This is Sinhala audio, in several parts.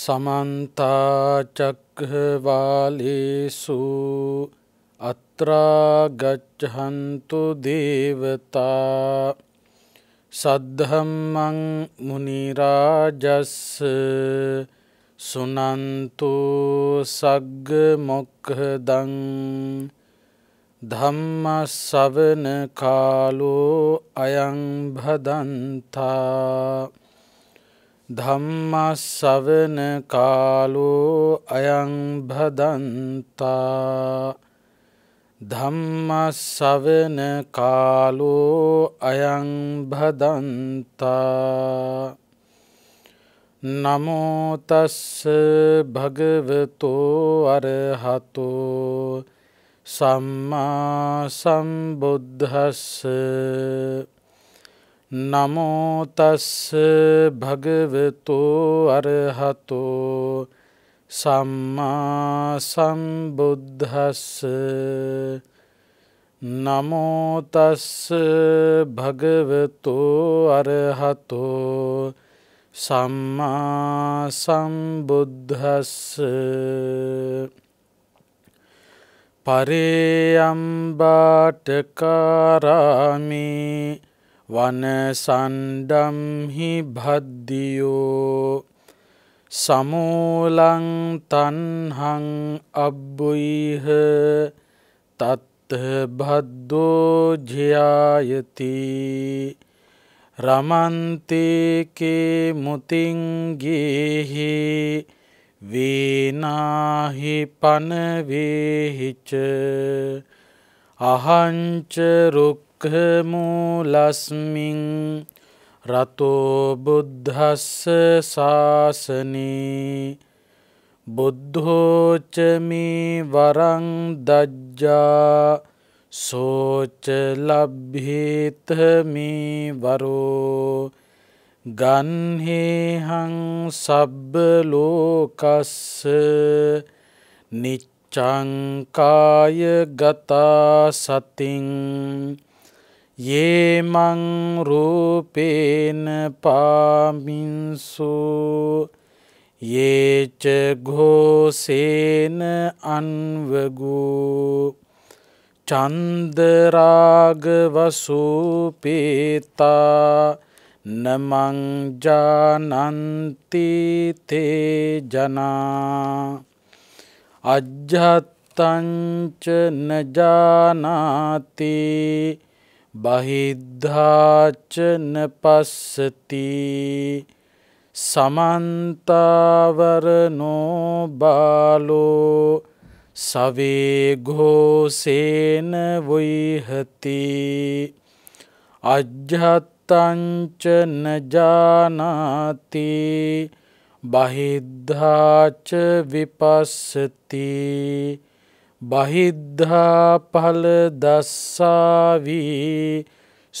සමන්තාචක්හවාලේසු අත්‍රාගච්චහන්තු දේවතා සද්ධම්මං මුනිරාජස්ස සුනන්තු සග්ග මොක්හදං ධම්ම සවන කාලෝ අයං භදන්තා ධම්මස්සවන කාලෝ අයං භදන්තා ධම්මස්සවන කාලෝ අයං භදන්තා නමෝතස්ස භගවතෝ අරහතෝ සම්මා සම්බුද්ධස්ස නමෝතස්ස භගවතු අරහතෝ සම්මා සම්බුද්ධස්ස නමෝතස්ස භගවතු අරහතෝ සම්මා සම්බුද්ධස්ස පරේයම්බාටකාරාමී වනසන්ඩම්හි භද්දියෝ සමූලං තන්හං අබ්බුයිහ තත්හ භද්දෝජයායති රමන්තේකේ මුතිංගේහි වේනාහි පනවේහිච අහංචරුක් දුක්කමූලස්මින් රතෝබුද්ධස්ස ශාසනී බුද්ධෝචමී වරං දජ්ජා සෝච ලබ්හිතමී වරෝ ගන්හිහං සබ්බ ලෝකස්ස නිච්චංකාය ගතා සතිං ඒමං රූපේන පාමින්සු ඒච ගෝසේන අන්වගූ චන්දරාගවසූපේතා නමංජානන්තිතේ ජනා අජ්‍යත්තංච නජානාතිී බහිද්ධාචන පස්සති සමන්තාවරනෝ බාලෝ සවේගෝසේන වොයිහති අජ්‍යත්තංචන ජානාති බහිද්ධාච විපස්සති බහිද්ධාපල දස්සාවී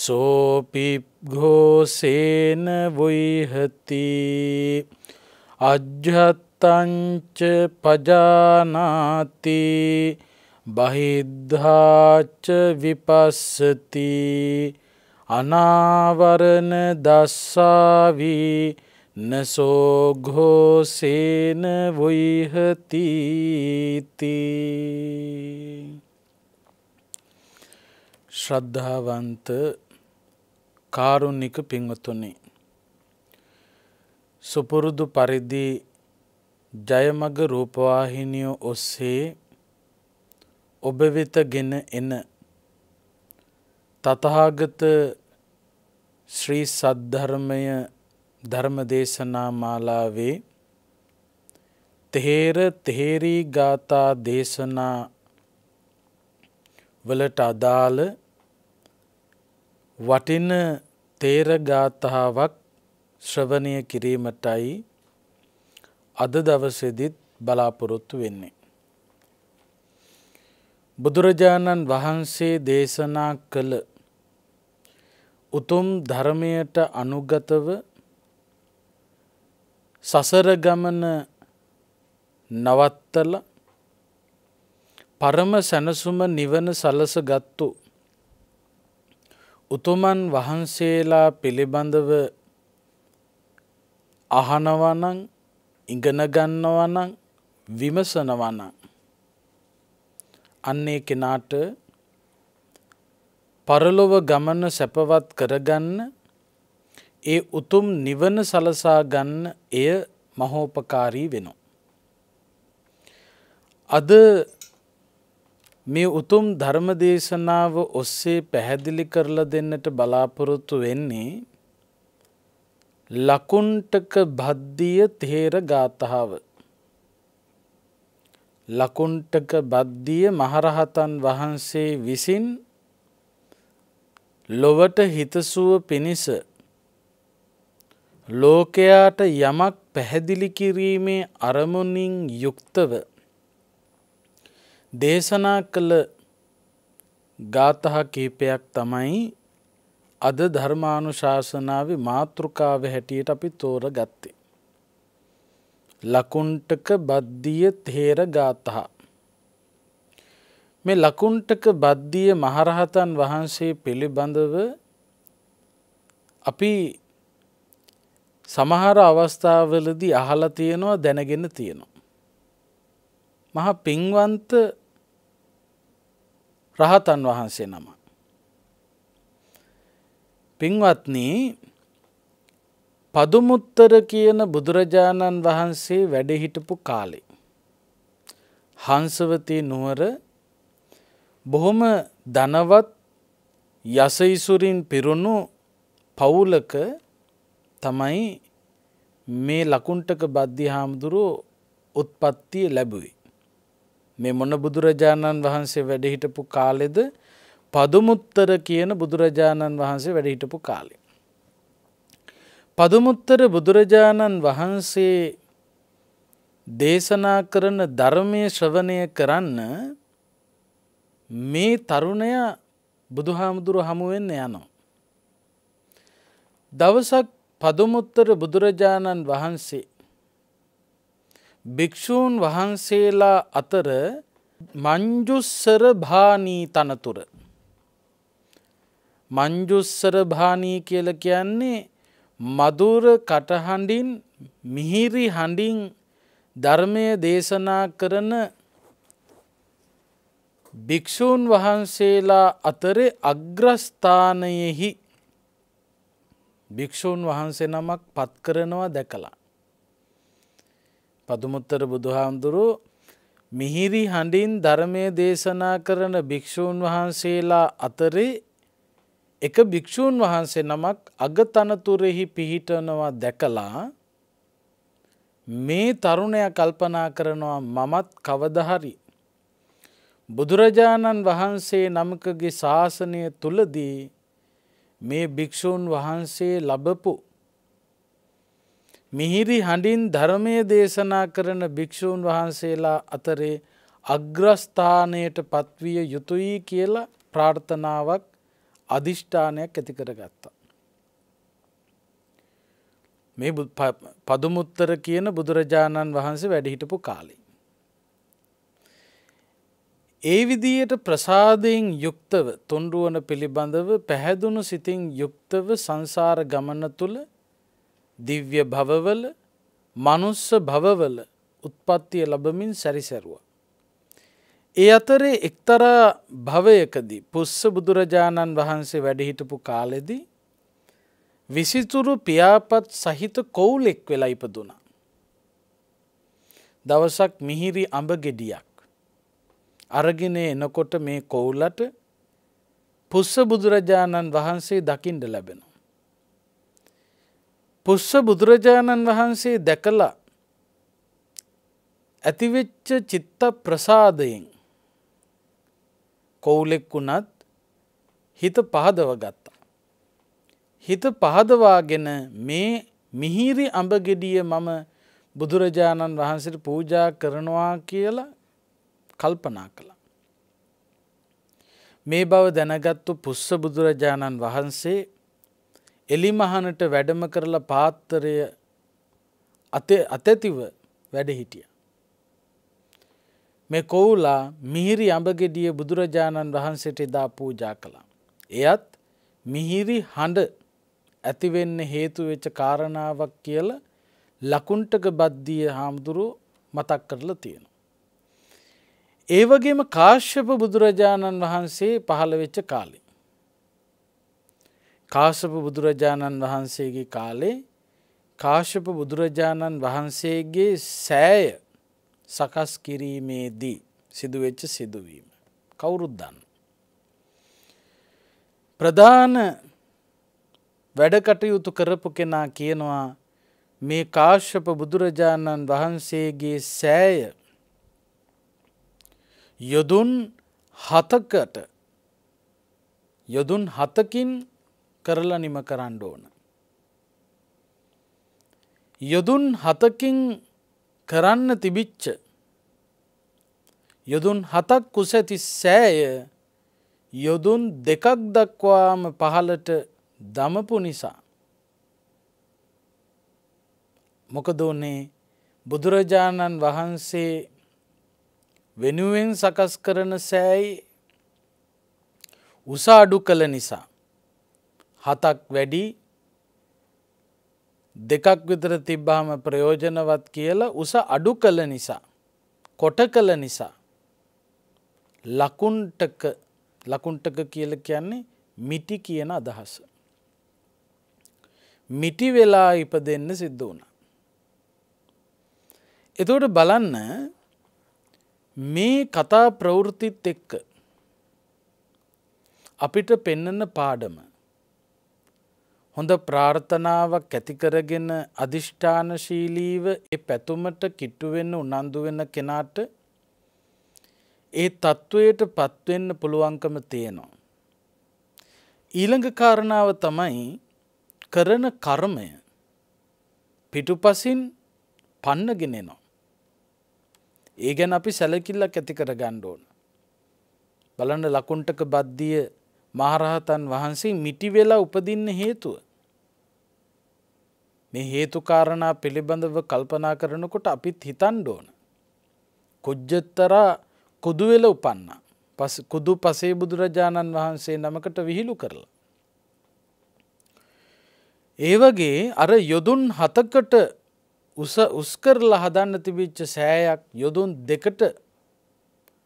සෝපිග්ගෝසේන වොයිහති අජ්‍යත්තංච පජානාති බහිද්ධාච්ච විපස්සති අනාවරණ දස්සාවී නසෝගෝසේන වොයිහතීති ශ්‍රද්ධාවන්ත කාරුණික පිංවතුනි. සුපුරුදු පරිදි ජයමග රූපවාහිනියෝ ඔස්සේ ඔබ වෙත ගෙන එන තතහාගත ශ්‍රී සද්ධර්මය ධර්මදේශනා මාලාවේ තෙහෙර තෙහෙරී ගාථා දේශනා වලට අදාළ වටින තේරගාථාවක් ශ්‍රවණය කිරීමටයි අද දවසෙදිත් බලාපොරොත්තු වෙන්නේ. බුදුරජාණන් වහන්සේ දේශනා කළ උතුම් ධර්මයට අනුගතව සසර ගමන නවත්තල පරම සැනසුම නිවන සලස ගත්තු උතුමන් වහන්සේලා පිළිබඳව අහනවනං ඉගෙනගන්නවනං විමසනවනං අන්නේ කෙනාට පරලොව ගමන සැපවත් කරගන්න ඒ උතුම් නිවන සලසා ගන්න එය මහෝපකාරී වෙනවා. අද මේ උතුම් ධර්මදේශනාව ඔස්සේ පැහැදිලි කරලා දෙන්නට බලාපොරොත්තු වෙන්නේ ලකුන්ටක බද්ධිය තේර ගාථාව. ලකුන්ටක බද්ධිය මහරහතන් වහන්සේ විසින් ලොවට හිතසුව පිණිස ලෝකයාට යමක් පැහැදිලි කිරීමේ අරමුණින් යුක්තව දේශනා කළ ගාතහා කීපයක් තමයි අද ධර්මානු ශාසනාව මාතෘකාව හැටියට අපි තෝර ගත්තේ. ලකුන්ටක බද්ධිය තේර ගාතහා. මේ ලකුන්ටක බද්ධිය මහරහතන් වහන්සේ පිළිබඳව අපි සමහර අවස්ථාවලදී අහලා තියෙනවා දැනගෙන තියෙනවා. මහා පින්වන්ත රහතන් වහන්සේ නම. පින්වත්නී පදුමුත්තර කියන බුදුරජාණන් වහන්සේ වැඩහිටපු කාලේ. හංසවතී නුවර බොහොම දනවත් යසයිසුරින් පිරුණු පවුලක තමයි මේ ලකුන්ටක බද්ධි හාමුදුරුව උත්පත්තිය ලැබුයි. මේ මොන බුදුරජාණන් වහන්සේ වැඩහිටපු කාලෙද පදුමුත්තර කියන බුදුරජාණන් වහන්සේ වැඩහිටපු කාලෙ. පදුමුත්තර බුදුරජාණන් වහන්සේ දේශනා කරන ධර්මය ශ්‍රවණය කරන්න මේ තරුණය බුදුහාමුදුරු හමුවෙන්න යනවා. දවසක් පදුමුත්තර බුදුරජාණන් වහන්සේ භික්‍ෂූන් වහන්සේලා අතර මංජුස්සර භානී තනතුර. මංජුස්සර භානී කියල කියන්නේ මදුර කටහඬින් මිහිරි හඬින් ධර්මය දේශනා කරන භික්‍ෂූන් වහන්සේලා අතරේ අග්‍රස්ථානයෙහි භික්‍ෂූන් වහන්සේ නමක් පත් කරනවා දැකලා. පදුමුත්තර බුදුහාමුදුරු මිහිරි හඬින් ධර්මය දේශනා කරන භික්‍ෂූන් වහන්සේලා අතරේ එක භික්‍ෂූන් වහන්සේ නමක් අගතනතුරෙහි පිහිටනවා දැකලා මේ තරුණය කල්පනා කරනවා මමත් කවදහරි. බුදුරජාණන් වහන්සේ නමකගේ ශාසනය තුළදී මේ භික්‍ෂූන් වහන්සේ ලබපු මිහිරි හඬින් ධර්මය දේශනා කරන භික්‍ෂූන් වහන්සේලා අතරේ අග්‍රස්ථානයට පත්විය යුතුයි කියලා ප්‍රාර්ථනාවක් අධිෂ්ඨානයක් ඇති කරගත්තා. මේ පදුමුත්තර කියන බුදුරජාණන් වහන්සේ වැඩිහිටපු කාලේ. ඒ විදියට ප්‍රසාදයෙන් යුක්තව තුන්රුවන පිළිබඳව පැහැදුණු සිතින් යුක්තව සංසාර ගමන තුළ දිව්‍ය භවවල මනුස්ස භවවල උත්පත්තිය ලබමින් සැරිසැරුවා. ඒ අතරේ එක්තරා භවයකදී පුස්ස බුදුරජාණන් වහන්සේ වැඩිහිටපු කාලෙදී විසිතුරු පියාපත් සහිත කවුලෙක් වෙලා ඉපදුනා. දවසක් මිහිරි අඹ ගෙඩියක් අරගෙන එනකොට මේ කොවුලට පුස්ස බුදුරජාණන් වහන්සේ දකිින්ට ලැබෙන. පුස්ස බුදුරජාණන් වහන්සේ දැකලා ඇතිවෙච්ච චිත්ත ප්‍රසාදයෙන් කොවුලෙක් වුණත් හිත පහදව ගත්තා. හිත පහදවාගෙන මේ මිහිරි අඹගෙඩිය මම බුදුරජාණන් වහන්සට පූජා කරනවා කියලා කල්පනා කළ. මේ බව දැනගත්තු පුස්ස බුදුරජාණන් වහන්සේ එලිමහනට වැඩම කරලා පාත්තරය අතැතිව වැඩ හිටිය. මේ කොවුලා මිහිරි අඹගෙඩිය බුදුරජාණන් වහන්සේට එදා පූජා කළා. එයත් මිහිරි හඬ ඇතිවෙන්න හේතුවෙච්ච කාරණාවක් කියල ලකුන්ටක බද්ධිය හාමුදුරු මතක් කරලා තියෙන. ඒවගේම කාශ්‍යප බුදුරජාණන් වහන්සේ පහළ වෙච්ච කාලි. කාශප බුදුරජාණන් වහන්සේගේ කාලේ කාශ්‍යප බුදුරජාණන් වහන්සේගේ සෑය සකස් කිරීමේදී සිදුවෙච්ච සිදුවීම. කවුරුද්දන්න. ප්‍රධාන වැඩකටයුතු කරපු කෙනා කියනවා මේ කාශ්‍යප බුදුරජාණන් වහන්සේගේ සෑය යොදුන් හතකට යොදුන් හතකින් කරලා නිම කරන්න ඕන. යොදුන් හතකින් කරන්න තිබිච්ච යොදුන් හතක් කුස ඇති සෑය යොදුන් දෙකක් දක්වාම පහලට දමපු නිසා. මොකද වනේ බුදුරජාණන් වහන්සේ වෙනුවෙන් සකස් කරන සෑයි උස අඩු කළ නිසා හතක් වැඩි දෙකක් විතර තිබ්බාම ප්‍රයෝජනවත් කියලා උස අඩු කළ නිසා කොට කළ නිසා ලකුන්ටක ලකුන්ටක කියල කියන්නේ මිටි කියන අදහස. මිටි වෙලා ඉප දෙන්න සිද්ධ වුණ. එතෝට බලන්න මේ කතා ප්‍රවෘතිත් එක්ක අපිට පෙන්නන පාඩම හොඳ ප්‍රාර්ථනාවක් ඇතිකරගෙන අධිෂ්ඨානශීලීව එ පැතුමට කිට්ටුවෙන්න උනන්දු වෙන කෙනාට ඒ තත්ත්වයට පත්වෙන්න පුළුවන්කම තියෙනවා. ඊළඟ කාරණාව තමයි කරන කර්මය පිටුපසින් පන්නගෙනෙනවා. ඒ ගැන අපි සැලකිල්ලක් ඇති කර ගණ්ඩෝන. බලන්න ලකුන්ටක බද්ධිය මහරහතන් වහන්සේ මිටි වෙලා උපදින්න හේතුව. මේ හේතුකාරණා පිළිබඳව කල්පනා කරනකොට අපිත් හිතන් ඩෝන. කොජ්ජත්තරා කොදුවෙල උපන්න කුදු පසේ බුදුරජාණන් වහන්සේ නමකට විහිළු කරලා. ඒ වගේ අර යොදුන් හතකට උස උස්කරලා හදන්න තිබිච්ච සෑයක් යොදුන් දෙකට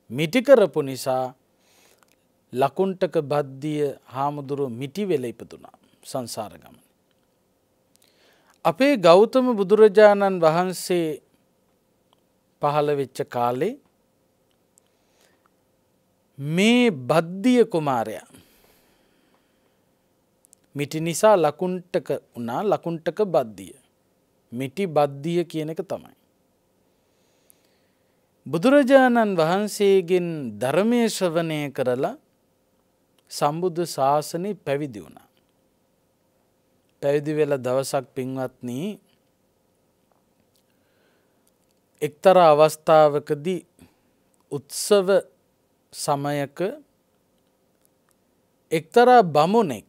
මිටිකරපු නිසා ලකුන්ටක බද්ධිය හාමුදුරුව මිටි වෙල ඉපතුනා සංසාරගමන. අපේ ගෞතම බුදුරජාණන් වහන්සේ පහළ වෙච්ච කාලේ මේ බද්ධිය කුමාරයා මිටි නිසා ලකුන්ටක වනා ලකුන්ටක බද්ධිය මිටි බද්ධිය කියන එක තමයි. බුදුරජාණන් වහන්සේගෙන් ධර්මේශවනය කරලා සම්බුද්ධ ශාසනය පැවිදි වුණා. පැවිදි වෙල දවසක් පින්වත්නී එක්තර අවස්ථාවකදී උත්සව සමයක එක්තරා බමුණෙක්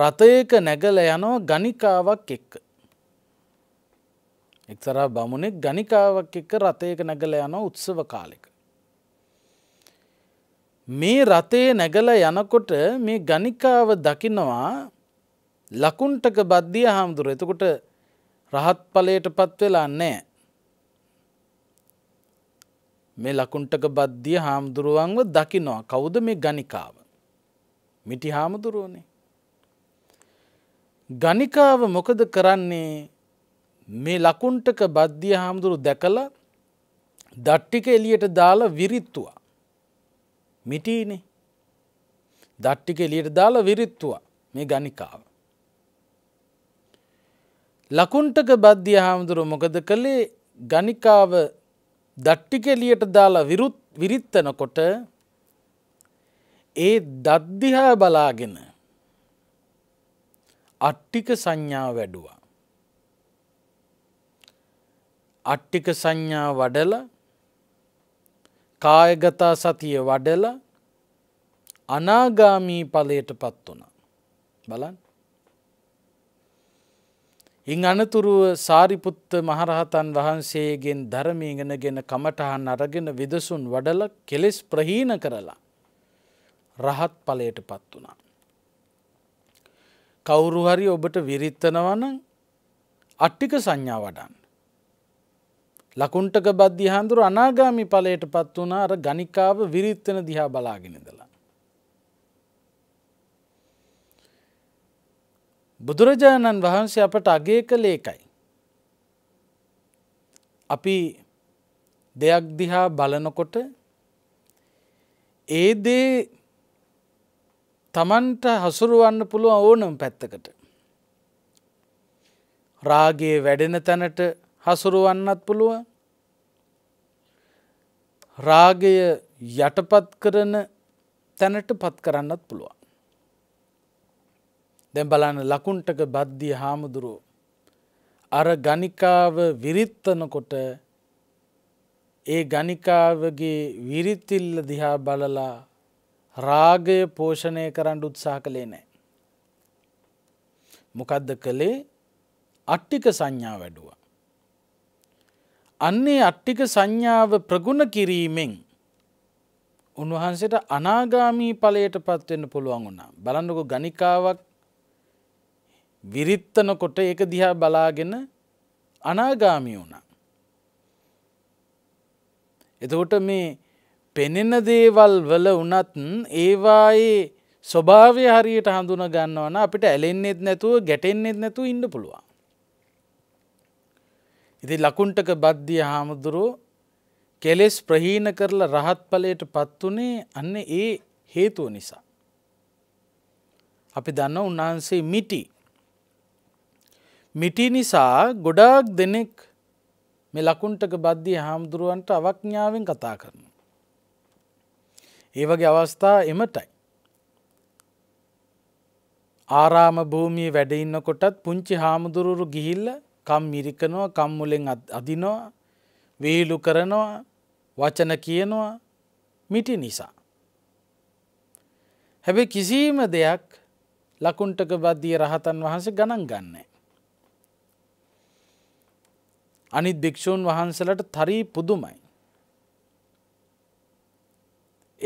රථයක නැගල යනෝ ගනිකාවක් එක්ක. එක්සරා බමුණෙක් ගනිකාවක් එක්ක රථයක නැගල යන උත්සව කාලෙක. මේ රථයේ නැගල යනකොට මේ ගනිකාව දකිනවා ලකුන්ටක බද්ධිය හාමුදුර එතකොට රහත්ඵලයට පත්වෙලා නෑ. මේ ලකුන්ටක බද්ධිය හාමුදුරුවන්ව දකිනවා කවුද මේ ගනිකාව. මිටි හාමුදුරුවනේ. ගනිකාව මොකද කරන්නේ මේ ලකුන්ටක බද්ධිය හාමුදුරු දැකල දට්ටික එලියට දාලා විරිත්තුවා. මිටීනේ දට්ටික එලියට දාලා විරිත්තුවා මේ ගනිකාව. ලකුන්ටක බද්ධිය හාමුදුරු මොකද කළේ ගනිකාව දට්ටික එලියට දාලා විරුත් විරිත්තනකොට ඒ දද්දිහා බලාගෙන අට්ටික සංඥාව වැඩුවා. අට්ටික සංඥා වඩල කායගතා සතිය වඩල අනාගාමී පලයට පත් වන බලන් ඉං අනතුරුව සාරිපුත්ත මහරහතන් වහන්සේගෙන් ධරමීගෙන ගෙන කමටහන් අරගෙන විදසුන් වඩල කෙලෙස් ප්‍රහීන කරලා රහත් පලයට පත් වනා. කවුරු හරි ඔබට විරිත්තනවනම් අට්ටික සංඥා වඩන්න. ලකුන්ටක බද්ධ හාන්දුර අනාගාමි පලයට පත් වුණ අර ගනිකාව විරිත්තන දිහා බලාගෙනදලා. බුදුරජාණන් වහන්සේ අපට අගේ කළ ඒකයි. අපි දෙයක් දිහා බලනකොට ඒ දේ තමන්ට හසුරුවන්න පුළුව ඕනම් පැත්තකට. රාගේ වැඩෙන තැනට හසුරුවන්නත් පුළුව රාගය යටපත් කරන තැනට පත් කරන්නත් පුළුවන්. දැ බලන්න ලකුන්ටක බද්ධිය හාමුදුරුවෝ. අර ගනිකාව විරිත්තනකොට ඒ ගනිකාවගේ විරිතිල්ල දිහා බලලා රාගය පෝෂණය කරන්න උත්සාහ කළේ නෑ. මොකදද කළේ අට්ටික සංඥා වැඩුවා. අන්නේ අට්ටික සංඥාව ප්‍රගුණ කිරීමෙන් උන්වහන්සේට අනාගාමී පලයට පත්වෙන්න පුළුවන් වුණා බලන්නකු ගනිකාවක් විරිත්තනකොට ඒක දිහා බලාගෙන අනාගාමී වුණා. එතකොට මේ පෙනෙන දේවල් වල වනත් ඒවායේ ස්වභාවය හරියට හඳුන ගන්නවන අපිට ඇලෙන්නෙත් නැතුව ගැටෙන්නෙත් නැතු ඉන්න පුළුවන්. ඉති ලකුන්ටක බද්ධිය හාමුදුරුව කෙලෙස් ප්‍රහීන කරලා රහත්ඵලයට පත්වනේ අන්න ඒ හේතුව නිසා. අපි දන්න උන්වහන්සේ මිටි. මිටි නිසා ගොඩාක් දෙනෙක් මේ ලකුන්ටක බද්ධිය හාමුදුරුවන්ට අවඥාවෙන් කතා කරන. ඒවගේ අවස්ථා එමටයි. ආරාම භූමිය වැඩඉන්නකොටත් පුංචි හාමුදුරුරු ගිහිල්ල කම් මිරිකනවා කම්මුලෙන් අදිනවා වේලු කරනවා වචන කියනවා මිටි නිසා. හැබැ කිසිීම දෙයක් ලකුන්ටක බද්ධිය රහතන් වහන්ස ගණන් ගන්නේ. අනිත් භික්‍ෂූන් වහන්සලට තරී පුදුමයි.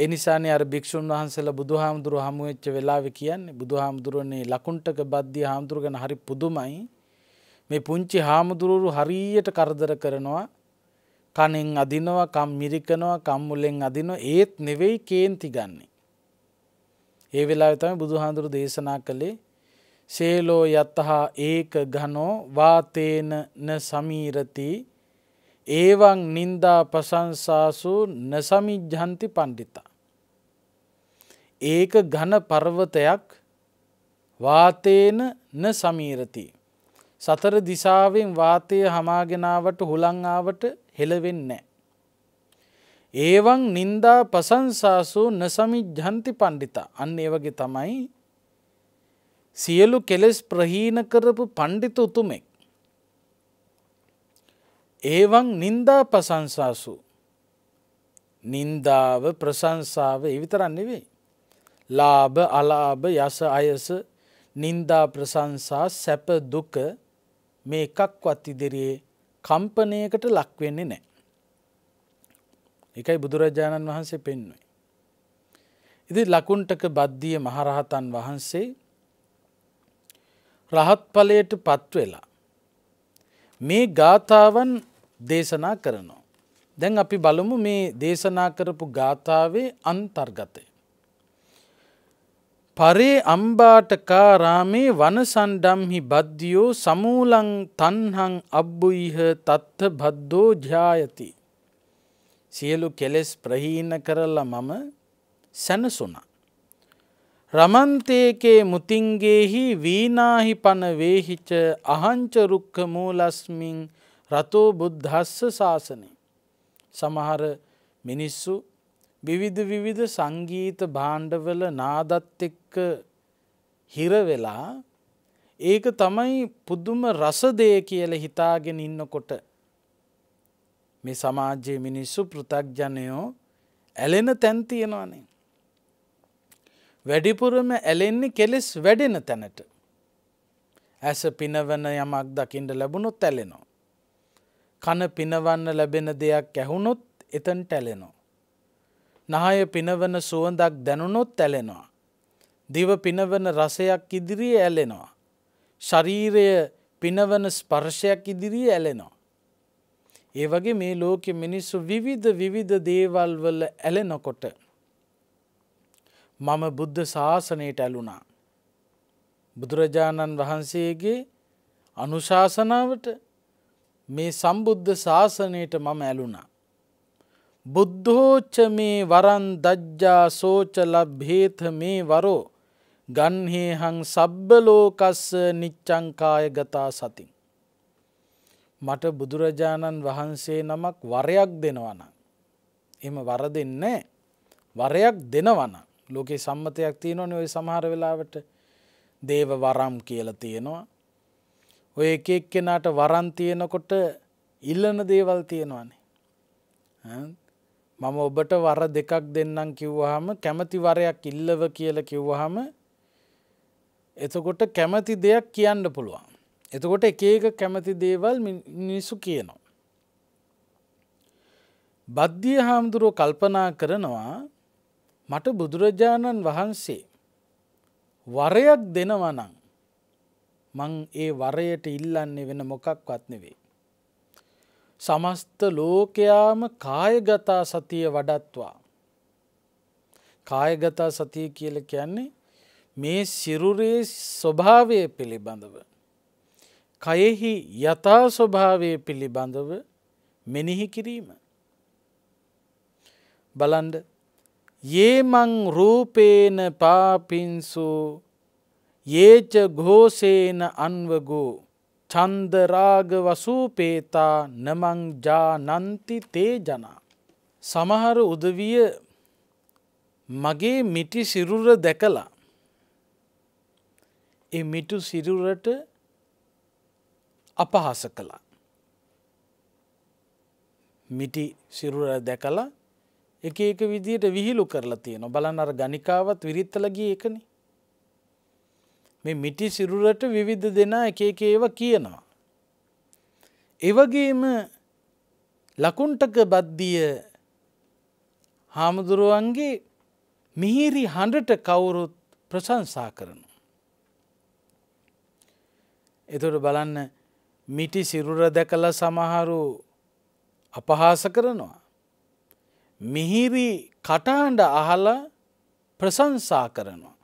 එනිසානේ අර භික්‍ෂූන් වහන්සල බුදු හාමුදුරු හමුවච්ච වෙලාව කියන්නේ බුදු හාමුදුරුවන්නේ ලකුන්ටක බද්ධිය හාමුදුරුගෙන හරි පුදුමයි මේ පුංචි හාමුදුරුවරු හරියට කරදර කරනවා කනෙන් අදිනවා කම් මිරිකනවා කම්මුලෙන් අදින ඒත් නෙවෙයි කේන්ති ගන්නේ. ඒ වෙලා තම බුදුහාඳුරු දේශනා කළේ සේලෝ යත්තහා ඒක ගනෝ වාතේන න සමීරති ඒවන් නින්දා පසංසාසු නසමිජ්ජන්ති පණ්ඩිතා. ඒක ඝන පර්වතයක් වාතේන න සමීරති. සතර දිසාවෙන් වාතය හමාගෙනාවට හුළංආාවට හෙළවෙන්නෑ. ඒවන් නින්දා පසංසාසු නසමිජ්ජන්ති පණ්ඩිතා අන්න ඒවගේ තමයි සියලු කෙලෙස් ප්‍රහීන කරපු පණ්ඩිත උතුමෙක්. ඒවන් නින්දා පසංසාසු නින්දාව ප්‍රසංසාව එවිතරන්න වෙයි. ලාභ අලාභ යස අයස නින්දා ප්‍රසංසා සැප දුක මේ එකක්වත් ඉදිරියේ කම්පනයකට ලක්වෙන්නේ නෑ. එකයි බුදුරජාණන් වහන්සේ පෙන්වයි. ඉති ලකුන්ටක බද්ධිය මහරහතන් වහන්සේ රහත්ඵලයට පත්වෙලා. මේ ගාථාවන් දේශනා කරනවා. දැන් අපි බලමු මේ දේශනා කරපු ගාථාවේ අන්තර්ගතය. පරේ අම්බාටකාරාමේ වනසන්ඩම්හි බද්ධියෝ සමූලං තන්හං අබ්බුයිහ තත්ත බද්දෝ ජායති. සියලු කෙලෙස් ප්‍රහීන කරල මම සැනසුනා. රමන්තේකේ මුතින්ගේහි වීනාහි පනවේහිච අහංචරුක්ක මූලස්මින් රතෝ බුද්ධස්ස ශාසනය. සමහර මිනිස්සු විවිධ විවිධ සංගීත භාණ්ඩවල නාදත් එක්ක හිරවෙලා ඒක තමයි පුදුම රසදය කියල හිතාගෙන ඉන්නකොට මේ සමාජයේ මිනිස්සු පෘතක්ජනයෝ ඇලෙන තැන් තියෙනවානේ. වැඩිපුරම ඇලෙන්නේ කෙලෙස් වැඩෙන තැනට. ඇස පිනවන යමක් දකිින්ට ලැබුණොත් ඇලෙනවා. කන පිනවන්න ලැබෙන දෙයක් ඇහුණොත් එතන් ටැලෙනෝ. නහය පිනවන සුවඳක් දැනුනොත් ඇලෙනවා. දිව පිනවන රසයක් ඉදිරියේ ඇලෙනවා. ශරීරය පිනවන ස්පර්ශයක් ඉදිරියේ ඇලෙනවා. ඒ වගේ මේ ලෝකෙ මිනිස්සු විවිධ විවිධ දේවල් වල ඇලෙනකොට. මම බුද්ධ ශාසනයට ඇලුනා. බුදුරජාණන් වහන්සේගේ අනුශාසනාවට මේ සම්බුද්ධ ශාසනයට මම ඇලුනා. බුද්ධෝච්ච මේ වරන් දජ්ජා සෝච ලබ්හේත මේ වරෝ ගන්හේහං සබ්බලෝකස්ස නිච්චංකාය ගතා සතින්. මට බුදුරජාණන් වහන්සේ නමක් වරයක් දෙනවන. එම වර දෙන්නේ වරයක් දෙනවන ලෝකෙ සම්මතයක් තියෙනවන ඔය සමහර වෙලාවට දේව වරම් කියල තියෙනවා. ඔය එකෙක් කෙනාට වරන් තියෙනකොට ඉල්ලන දේවල් තියෙනවානේ. මම ඔබට වර දෙකක් දෙන්නම් කිව්වහම කැමතිවරයක් ඉල්ලව කියල කිව්වහම එතකොට කැමති දෙයක් කියන්න පුළුවන්. එතකොට එක ඒක කැමති දේවල් මිනිස්සු කියනවා. බද්ධිය හාමුදුරුව කල්පනා කරනවා මට බුදුරජාණන් වහන්සේ වරයක් දෙනවනං මං ඒ වරයට ඉල්ලන්නේ වෙන මොකක් වත්නෙවේ. සමස්ත ලෝකයාම කායගතා සතිය වඩත්වා. කායගතා සතිය කියල කියන්නේ මේ සිරුරේ ස්වභාවය පිළිබඳව. කයෙහි යථා ස්වභාවය පිළිබඳව මෙනෙහි කිරීම. බලන්ඩ ඒමං රූපේන පාපින්සු ඒච ගෝසේන අන්වගෝ චන්දරාග වසූපේතා නමංජානන්ති තේ ජනා. සමහර උදවිය මගේ මිටි සිරුර දැකලා. එ මිටු සිරුරට අපහස කළා. මිටි සිරුර දැකලා එක එක විදියට විහිලු කරලා තියෙන බලන්නර ගනිකාවත් විරිත්තලගේ එකනේ මේ මිටි සිරුරට විවිධ දෙනා එකක ඒව කියනවා. එවගේම ලකුන්ටක බද්ධිය හාමුදුරුවන්ගේ මිහිරි හඬට කවුරුත් ප්‍රසංසා කරනු. එතුට බලන්න මිටි සිරුර දැකල සමහරු අපහාස කරනවා. මිහිරි කටහඬ අහලා ප්‍රසංසා කරනවා.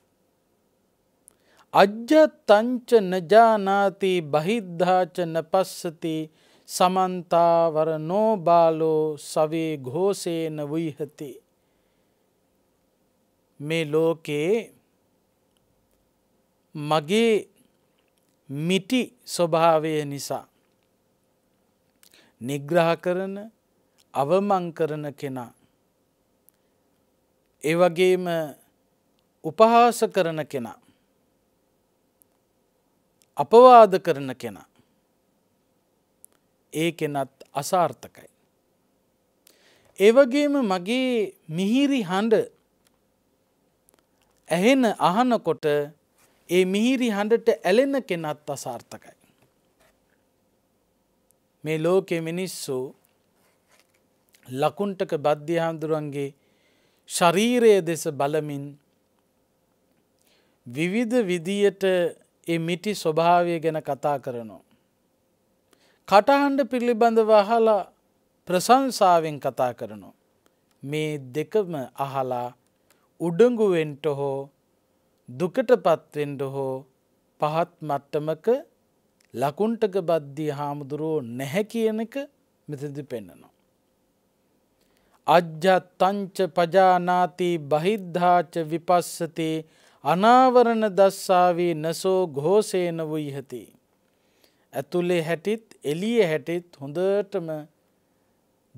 අජ්‍යතංච නජානාති බහිද්ධාචන පස්සති සමන්තාවර නෝබාලෝ සවේ ගෝසේන වීහති. මේ ලෝකයේ මගේ මිටි ස්වභාවය නිසා. නිග්‍රහ කරන අවමං කරන කෙනා. ඒවගේම උපහාස කරන කෙනා. අපවාද කරන කෙනා. ඒ කෙනත් අසාර්ථකයි. ඒවගේම මගේ මිහිරි හඬ ඇහෙන අහනකොට ඒ මිහිරි හඬට ඇලෙන කෙනත් අසාර්ථකයි. මේ ලෝකෙ මිනිස්සු ලකුන්ටක බද්ධහාමුදුරුවන්ගේ ශරීරය දෙස බලමින් විවිධ විදියට ඒ මිටි ස්වභාවය ගැන කතා කරනවා. කටහන්ඩ පිළිබඳව අහලා ප්‍රසංසාවෙන් කතා කරනවා. මේ දෙකම අහලා උඩගුවෙන්ට හෝ දුකට පත්වෙන්ඩ හෝ පහත් මට්ටමක ලකුන්ටක බද්ධී හාමුදුරුවෝ නැහැ කියනක මෙතදි පෙන්නනවා. අජ්‍යත්තංච පජානාති බහිද්ධාච විපස්සති අනාවරණ දස්සාවී නසෝ ගෝසේන වූයිහති. ඇතුලේ හැටිත් එලිය හැටිත් හොඳටම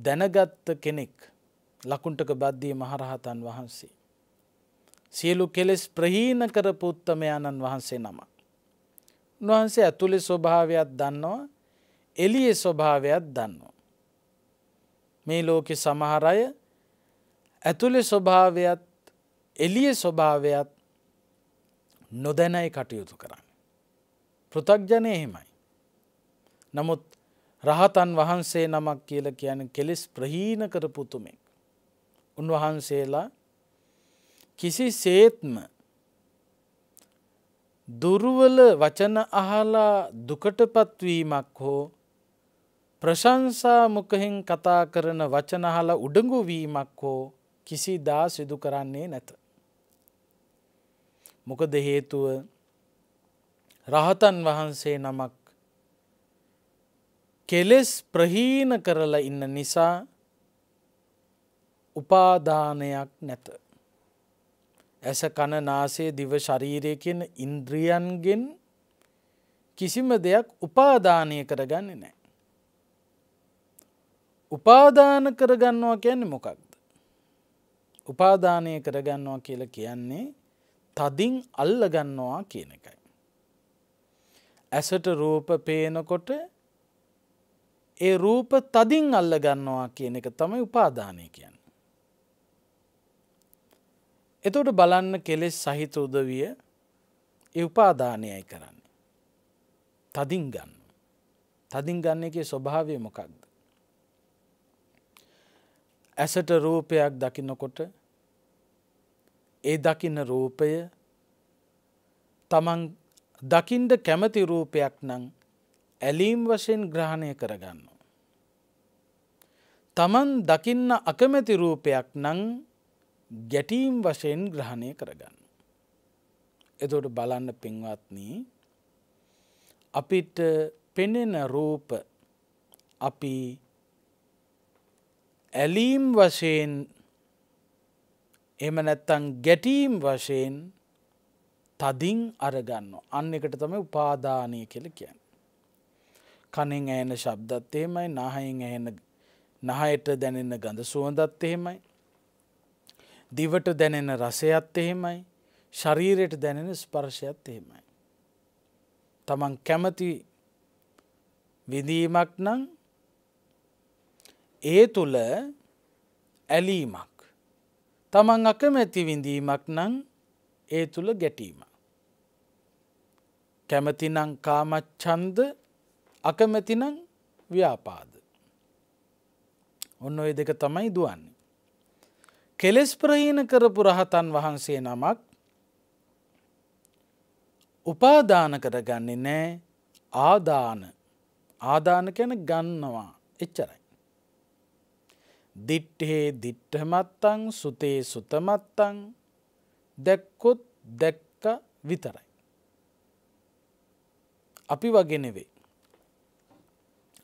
දැනගත්ත කෙනෙක් ලකුන්ටක බද්ධිය මහරහතන් වහන්සේ. සියලු කෙලෙස් ප්‍රහීන කර පුත්තමයාණන් වහන්සේ නම. උන්වහන්සේ ඇතුළෙ ස්වභාවයක් දන්නවා එලිය ස්වභාවයක් දන්නවා. මේ ලෝකෙ සමහරය ඇතුළෙ ස්වභාවයක් එලිය ස්වභාවයක් නොදැනයි කටයුතු කරන්න. පෘථක්ජනය එහෙමයි. නමුත් රහතන් වහන්සේ නමක් කියල කියන කෙලෙස් ප්‍රහීන කර පුතුමෙක්. උන්වහන්සේලා කිසි සේත්ම දුරුවල වචන අහලා දුකටපත්වීමක් හෝ ප්‍රශංසා මුකහෙන් කතා කරන වචනහල උඩඟුවීමක් හෝ කිසිදා සිදු කරන්නේ නැත. මොකද හේතුව රහතන් වහන්සේ නමක් කෙලෙස් ප්‍රහීන කරලා ඉන්න නිසා උපාදානයක් නැත. ඇස කණ නාසේ දිව ශරීරය කියන ඉන්ද්‍රියන්ගෙන් කිසිම දෙයක් උපාදානය කරගන්න නෑ. උපාදාන කරගන්නවා කියන්නේ මොකක්ද. උපාදානය කරගන්නවා කියලා කියන්නේ තදින් අල්ලගන්නවා කියන එකයි. ඇසට රූප පේනකොට ඒ රූප තදින් අල්ලගන්නවා කියන එක තමයි උපාධානය කියන්න. එතට බලන්න කෙලෙස් සහිත උදවිය ඒ උපාධානයයි කරන්නේ. තදින් ගන්න. තදින් ගන්න එක ස්වභාවය මොකක්ද. ඇසට රූපයක් දකින්නකොට ඒ දකින්න රූපය තමන් දකිින්ට කැමති රූපයක් නං ඇලීම් වශයෙන් ග්‍රහණය කරගන්න. තමන් දකින්න අකමැති රූපයක් නං ගැටීම් වශයෙන් ග්‍රහණය කරගන්න. එතොට බලන්න පින්වත්නී අපිට පෙනෙන රූප අපි ඇලීම් වශයෙන් එම නැත්තං ගැටීම් වශයෙන් තදින් අරගන්න අන්න එකට තම උපාධානය කෙළ කියන්න. කණෙන් ඇහෙන ශබ්දත් එහෙමයි නහයිෙන් ඇහෙන නහයට දැනෙන්න ගඳ සුවඳත් එහෙමයි. දිවට දැනෙන රසයත් එහෙමයි ශරීරයට දැනෙන ස්පර්ශයත් එහෙමයි. තමන් කැමති විඳීමක් නම් ඒ තුළ ඇලීමක් තමන් අකමැති විඳීමක් නං ඒ තුළ ගැටීම. කැමතිනං කාමච්චන්ද අකමැතිනං ව්‍යාපාද. ඔන්න ඔය දෙක තමයි දුවන්නේ. කෙලෙස් ප්‍රහීන කරපු රහතන් වහන්සේ නමක් උපාදාන කරගන්නේ නෑ ආදාන ආදාන කැන ගන්නවා එච්චරයි. දිට්ටේ දිට්ටමත්තං සුතේ සුතමත්තං දැක්කොත් දැක්ක විතරයි. අපි වගෙනෙවේ.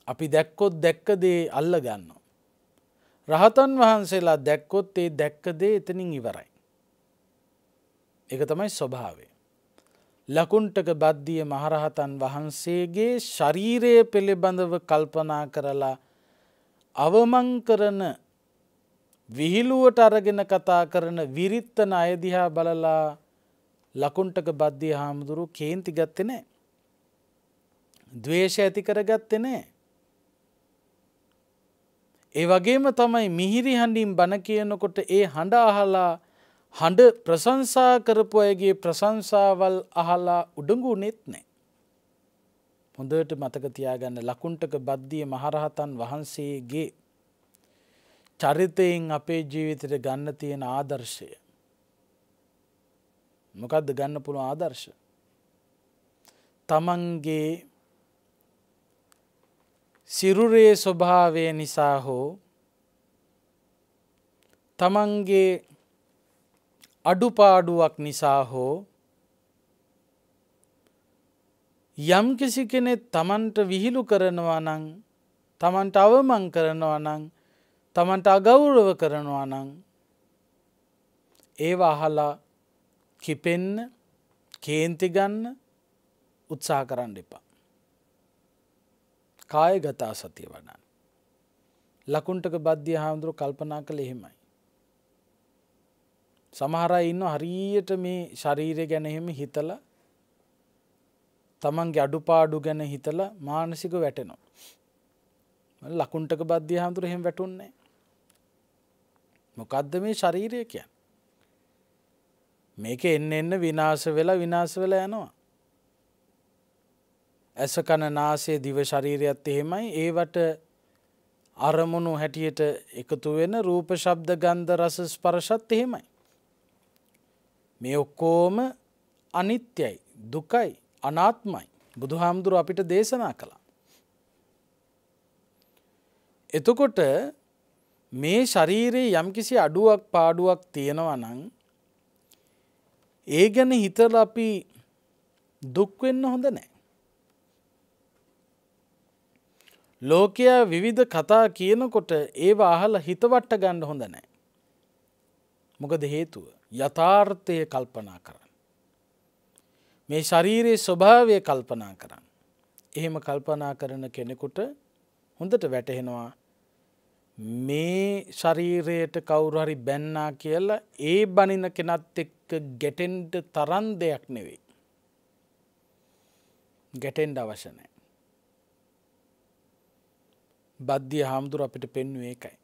අපි දැක්කොත් දැක්ක දේ අල්ල ගන්න. රහතන් වහන්සේලා දැක්කොත් ඒ දැක්ක දේ එතනින් ඉවරයි. එක තමයි ස්වභාවේ. ලකුන්ටක බද්ධිය මහරහතන් වහන්සේගේ ශරීරය පෙළෙබඳව කල්පනා කරලා අවමං කරන විහිලුවට අරගෙන කතා කරන විරිත්තන අයදිහා බලලා ලකුන්ටක බද්ධිය හාමුදුරු කේන්ති ගත්ත නෑ. දවේශ ඇති කරගත්ත නෑ. ඒ වගේම තමයි මිහිරි හඬින් බණ කියනකොට ඒ හඬ අහලා හඬ ප්‍රසංසා කරපු අයගේ ප්‍රසංසාවල් අහලා උඩඟුනෙත් නෑ. හොඳට මතක තියාගන්න ලකුණ්ටක බද්ධිය මහරහතන් වහන්සේගේ චරිතයෙන් අපේ ජීවිතයට ගන්න තියෙන ආදර්ශය. මොකක්ද ගන්න පුළුව ආදර්ශ. තමන්ගේ සිරුරේ ස්වභාවය නිසා හෝ තමන්ගේ අඩුපාඩුවක් නිසා හෝ යම්කිසි කෙනෙත් තමන්ට විහිළු කරනවා නං තමන්ට අවමං කරනවා නං තමන්ට අගෞරව කරනවා නං ඒව අහලා කිපෙන්න කේන්තිගන්න උත්සා කරන්න එපා. කාය ගතා සතිය වඩන්න. ලකුන්ටක බද්ධිය හාමුදුරු කල්පනා කළ එහෙමයි. සමහර ඉන්න හරියට මේ ශරීරය ගැන එහෙම හිතලා තමන්ගේ අඩුපාඩු ගැන හිතල මානසික වැටෙනවා. ලකුන්ටක බද්ධිය හාමුදුර එහෙම වැටුන්නේ. මොකද්ද මේ ශරීරය කියන්. මේක එන්න එන්න විනාස වෙලා විනාස වෙලා යනවා. ඇස කණ නාසේ දිව ශරීරයත් එහෙමයි ඒවට අරමුණු හැටියට එකතු වෙන රූප ශබ්ද ගන්ධ රස ස්පර්ශත් එහෙමයි. මේ ඔක්කෝම අනිත්‍යයි දුකයි අනාත්මයි බුදු හාමුදුරුව අපිට දේශනා කළා. එතකොට මේ ශරීරයේ යම්කිසි අඩුවක් පාඩුවක් තියෙනවා නං ඒ ගැන හිතල අපි දුක්වෙන්න හොඳ නෑ. ලෝකයා විවිධ කතා කියනකොට ඒ අහල හිතවට්ට ගණ්ඩ හොඳ නෑ. මොකද හේතුව යථාර්ථය කල්පනා කරන්න. මේ ශරීරයේ ස්වභාවය කල්පනා කරන්න. එහෙම කල්පනා කරන කෙනෙකුට හොඳට වැටහෙනවා මේ ශරීරයට කවුරුහරි බැන්නා කියලා ඒ බනින කෙනත් එක්ක ගැටෙන්ට තරන් දෙයක් නෙවෙයි. ගැටෙන්ඩ අවශනය. බද්ධිය හාමුදුර අපිට පෙන්නුව එකයි.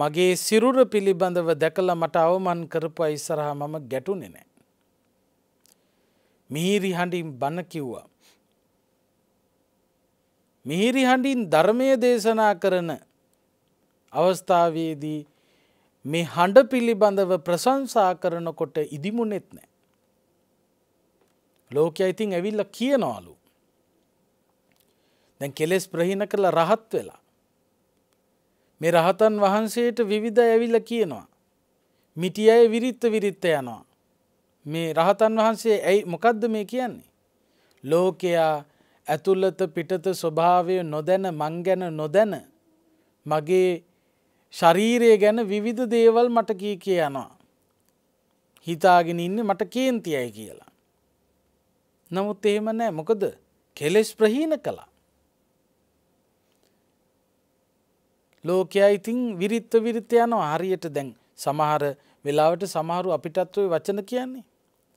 මගේ සිරුර පිළිබඳව දැකල මට අවමන් කරපු අයිස්සරහා මම ගැටුනෙ නෑ. මිහිරි හඬින් බණ කිව්වා. මිහිරි හඬින් ධර්මය දේශනා කරන අවස්ථාවේදී මේ හඬ පිළිබඳව ප්‍රසංසා කරනකොට ඉදිමුණෙත් නෑ. ලෝක අයිතින් ඇවිල්ල කියනවාලු. දැන් කෙලෙස් ප්‍රහින කරලා රහත් වෙලා. මේ රහතන් වහන්සේට විවිධ ඇවිල්ල කියනවා. මිටිය අය විරිත්ත විරිත්ත යනවා. මේ රහතන් වහන්සේ ඇයි මොකක්ද මේ කියන්නේ. ලෝකයා ඇතුළත පිටත ස්වභාවය නොදැන මං ගැන නොදැන මගේ ශරීරය ගැන විවිධ දේවල් මට කී කියනවා. හිතාගෙන ඉන්න මට කේන්තියයි කියලා. නමුත් එහෙම නෑ මොකද කෙලෙස් ප්‍රහීන කළා. ලෝකයා ඉතිං විරිත්ව විරිත්ත යනවා හරියට දැන් සමහර වෙලාවට සමහරු අපිටත්වය වචන කියන්නේ.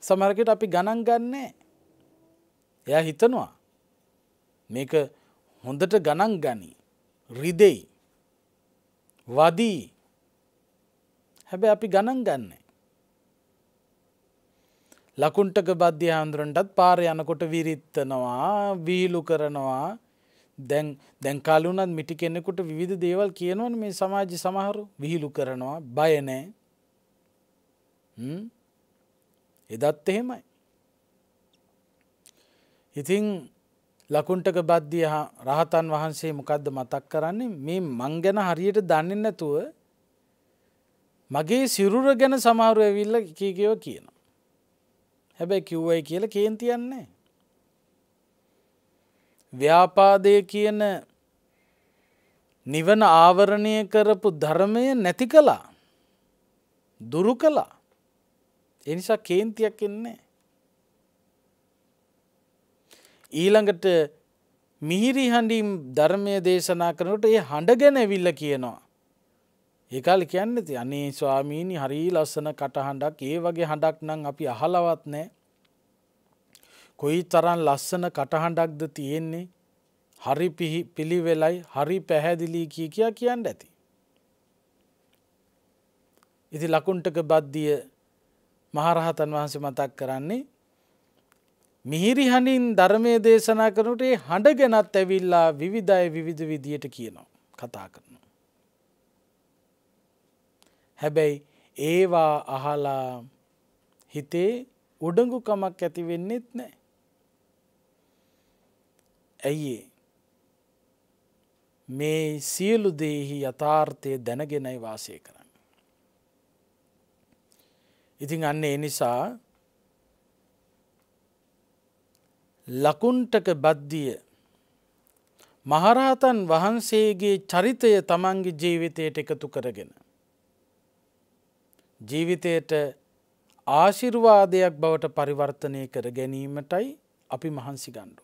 සමරකට අපි ගණන් ගන්නේ එයා හිතනවා මේක හොඳට ගණන් ගනී රිදෙයි වදී හැබැ අපි ගණන් ගන්නේ ලකුන්ටක බද්ධ හාමුදුරන්ටත් පාර යනකොට විරිත්තනවා වීලු කරනවා දැන් දැන්කාලුනත් මිටි කෙනෙකුට විධ දේවල් කියනවන මේ සමාජි සමහරු විහිලු කරනවා බයනෑ එදත් එහෙමයි. ඉතිං ලකුන්ටක බද්ධිය රහතන් වහන්සේ මොකක්ද මතක් කරන්නේ මේ මං ගැන හරියට දන්නේ නැතුව මගේ සිරුර ගැන සමහරුව ඇවිල්ල කීකයෝ කියන. හැබැයි කිව්වයි කියල කේන්තියන්නේ. ව්‍යාපාදය කියන නිවන ආවරණය කරපු ධර්මය නැති කලා දුරු කලා එනිසා කේන්තියක් එන්නේ. ඊළඟට මිහිරි හඬින් ධර්මය දේශනා කරනට ඒ හඬ ගැන ඇවිල්ල කියනවා. ඒකාල කියන්න ති අනේ ස්වාමීණි හරී ලස්සන කටහඬක් ඒ වගේ හඬක් නං අපි අහලවත් නෑ. කොයි තරන් ලස්සන කටහඬක්ද තියෙන්නේ හරි පිළිවෙලයි හරි පැහැදිලී කිය කියා කියන්න ඇති. ඉති ලකුන්ටක බද්ධිය මහරහතන් වහන්සේ මතක් කරන්නේ මිහිරිහනින් ධර්මය දේශනා කරනටේ හඬ ගැනත් ඇවිල්ලා විවිධය විවිධ විදියට කියනවා කතා කරන. හැබැයි ඒවා අහලා හිතේ උඩඟුකමක් ඇතිවෙන්නෙත් නෑ. ඇයිඒ මේ සියලු දේහි යථාර්ථය දැනගෙනයි වාසය කර. ඉතින් අන්න ඒ නිසා ලකුන්ටක බද්ධිය මහරහතන් වහන්සේගේ චරිතය තමන්ගේ ජීවිතයට එකතු කරගෙන. ජීවිතයට ආශිර්වාදයක් බවට පරිවර්තනය කර ගැනීමටයි අපි මහන්සි ගණ්ඩු.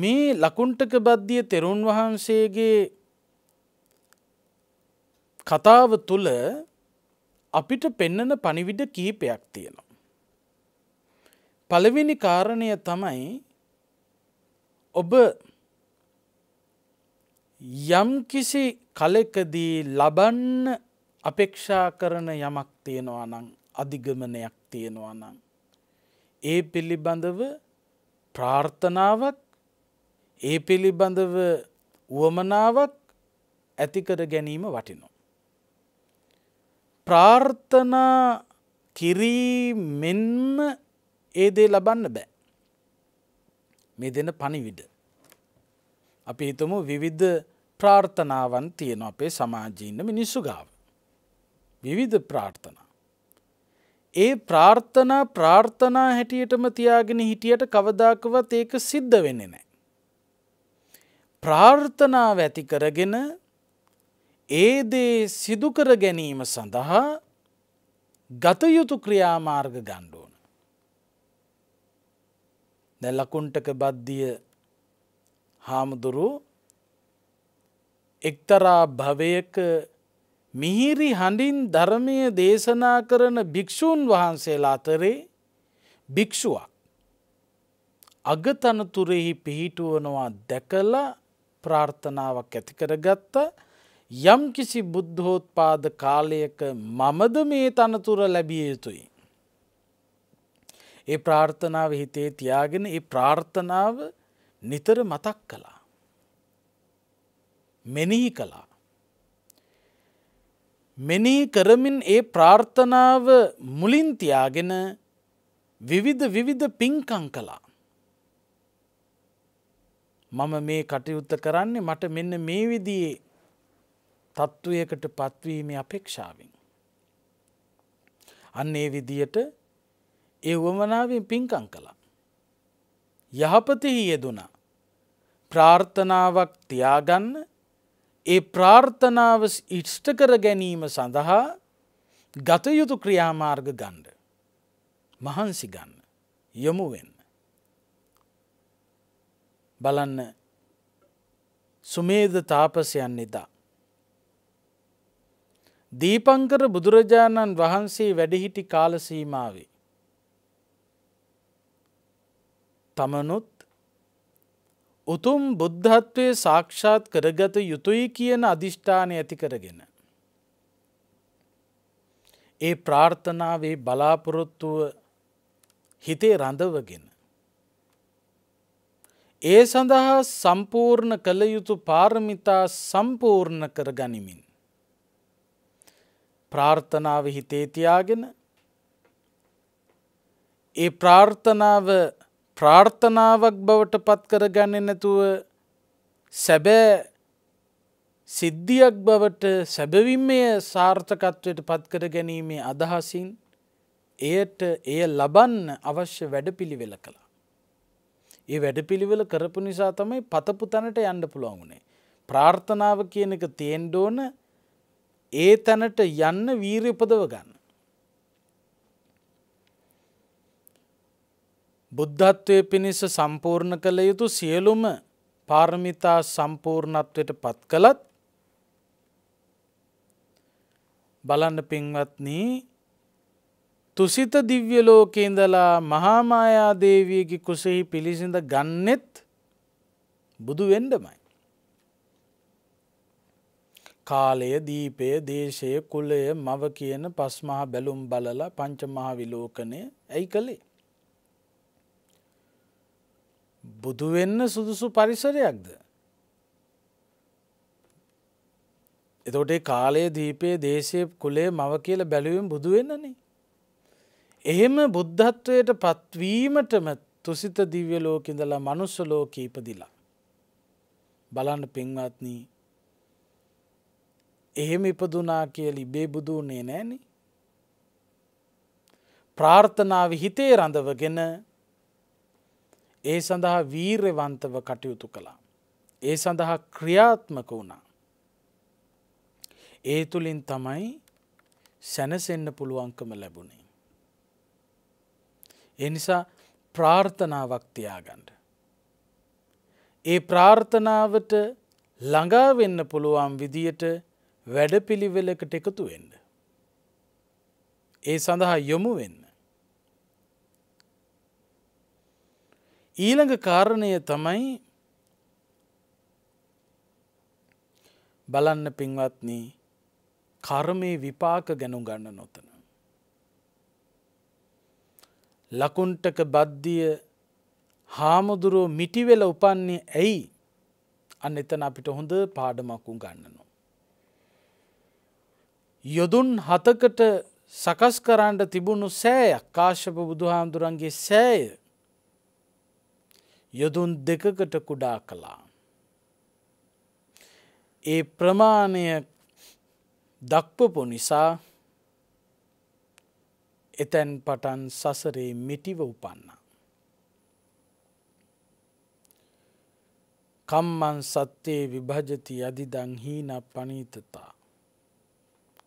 මේ ලකුන්ටක බද්ධිය තෙරුන් වහන්සේගේ කතාව තුළ අපිට පෙන්නන පණිවිඩ කීපයක් තියෙනවා. පළවෙනි කාරණය තමයි ඔබ යම්කිසි කලෙකදී ලබන්න අපේක්ෂා කරන යමක් තියෙනවා නම් අධිගමනයක් තියෙනවා නම්. ඒ පිළිබඳව ප්‍රාර්ථනාවක් ඒ පිළිබඳව වුවමනාවක් ඇතිකර ගැනීම වටිනෝ. ප්‍රාර්ථනා කිරීමෙන්ම ඒදේ ලබන්න බෑ. මේ දෙන පණිවිඩ. අපි හිතමු විවිධ ප්‍රාර්ථනාවන් තියෙන අපේ සමාජීන්න මිනිස්සු ගාව. විවිධ ප්‍රාර්ථනා. ඒ ප්‍රාර්ථනා ප්‍රාර්ථනා හැටියටම තියාගෙන හිටියට කවදාකවත් ඒක සිද්ධ වෙන්නේ නෑ. ප්‍රාර්ථනාව ඇති කරගෙන ඒදේ සිදුකර ගැනීම සඳහා ගතයුතු ක්‍රියාමාර්ග ගණ්ඩුවන. දැල්ලකුන්ටක බද්ධිය හාමුදුරු එක්තරා භවයක මිහිරි හඬින් ධර්මය දේශනා කරන භික්‍ෂූන් වහන්සේලා අතරේ භික්‍ෂුවක්. අගතනතුරෙහි පිහිටුවනවා දැකලා ප්‍රාර්ථනාවක් ඇතිකර ගත්තා යම් කිසි බුද්ධෝත්පාද කාලයක මමද මේ තනතුර ලැබිය යුතුයි. ඒ ප්‍රාර්ථනාව හිතේ තියාගෙන ඒ ප්‍රාර්ථනාව නිතර මතක් කළා. මෙනෙහි කළා. මෙනෙහි කරමින් ඒ ප්‍රාර්ථනාව මුලින් තියාගෙන විවිධ විවිධ පින්කං කළා. මම මේ කටයුත්ත කරන්නේ මට මෙන්න මේ විදියේ තත්ත්වයකට පත්වීම අපේක්ෂාවෙන්. අන්න ඒ විදියට ඒ වමනාවෙන් පින්කං කළා. යහපතෙහි යෙදුනා. ප්‍රාර්ථනාවක් තියාගන්න ඒ ප්‍රාර්ථනාව ඉෂ්ට කර ගැනීම සඳහා ගතයුතු ක්‍රියාමාර්ග ගණ්ඩ. මහන්සි ගන්න යොමු වෙන්න. බලන්න සුමේද තාපසයන් එදා දීපංකර බුදුරජාණන් වහන්සේ වැඩිහිටි කාලසීමාවේ. තමනුත් උතුම් බුද්ධත්වය සාක්ෂාත් කරගත යුතුයි කියන අධිෂ්ඨානය ඇති කරගෙන. ඒ ප්‍රාර්ථනාවේ බලාපොරොත්තුව හිතේ රඳවගෙන. ඒ සඳහා සම්පූර්ණ කළ යුතු පාරමිතා සම්පූර්ණ කර ගනිමින්. ප්‍රාර්ථනාව හිතේ තියාගෙන ඒ ප්‍රාර්ථනාව ප්‍රාර්ථනාවක් බවට පත් කර ගන්න නැතුව සැබෑ සිද්ධියක් බවට සැබවිම්මය සාර්ථකත්වයට පත්කර ගැනීමේ අදහසින් එයට එය ලබන්න අවශ්‍ය වැඩපිළිවෙල කළා. ඒ වැඩපිළිවෙල කරපු නිසා තමයි පතපු තැනට යන්න පුළුවන්ුණේ. ප්‍රාර්ථනාව කියන එක තියෙන්ඩෝන ඒ තැනට යන්න වීර උපදව ගන්න. බුද්ධත්වය පිණිස සම්පූර්ණ කළ යුතු සියලුම පාර්මිතා සම්පූර්ණත්වයට පත් කළත් බලන්න පින්වත්නී තුසිත දිව්‍ය ලෝකේඉඳලා මහාමායාදේවියගේ කුසෙහි පිළිසිඳ ගන්නෙත් බුදු වෙන්ඩමයි. කාලය දීපය දේශය කුලය මව කියන පස්මහා බැලුම් බලලා පංචමහා විලෝකනය ඇයි කළේ. බුදුවෙන්න සුදුසු පරිසරයක්ද. එතොටේ කාලයේ දීපයේ දේශය කුලේ මව කියල බැලුවෙන් බුදුවෙන්නනේ. එහෙම බුද්ධත්වයට පත්වීමටම තුසිත දිව්‍ය ලෝකින්දලා මනුස්ස ලෝකීපදිලා. බලන්න පින්වත්නී එහෙම ඉපදුනා කියලි බේබුදුන්නේ නෑන. ප්‍රාර්ථනාව හිතේ රඳවගෙන ඒ සඳහා වීර්යවන්තව කටයුතු කළා. ඒ සඳහා ක්‍රියාත්මක වුණා. ඒ තුළින් තමයි සැනසෙන්න පුළුවන්කම ලැබුණේ. එනිසා ප්‍රාර්ථනාවක් තියාගඩ. ඒ ප්‍රාර්ථනාවට ළඟාවෙන්න පුළුවන් විදියට වැඩපිළිවෙලකට එකතු වෙන්න. ඒ සඳහා යොමු වෙන්න. ඊළඟ කාරණය තමයි බලන්න පින්වත්න කර්මය විපාක ගැනු ගන්න නොතන. ලකුන්ටක බද්ධිය හාමුදුරුවෝ මිටිවෙල උපන්නේ ඇයි අන්න එතන අපිට හොඳ පාඩමක්කු ගන්නනවා. යොදුන් හතකට සකස් කරන්න තිබුණු සෑයක් කාශප බුදුහාමුදුරන්ගේ සෑය යොදුන් දෙකකට කුඩා කළා. ඒ ප්‍රමාණය දක්වපු නිසා එතැන් පටන් සසරේ මිටිව උපන්නා. කම්මන් සත්‍යයේ විභජති අධිදං හීන පනීතතා.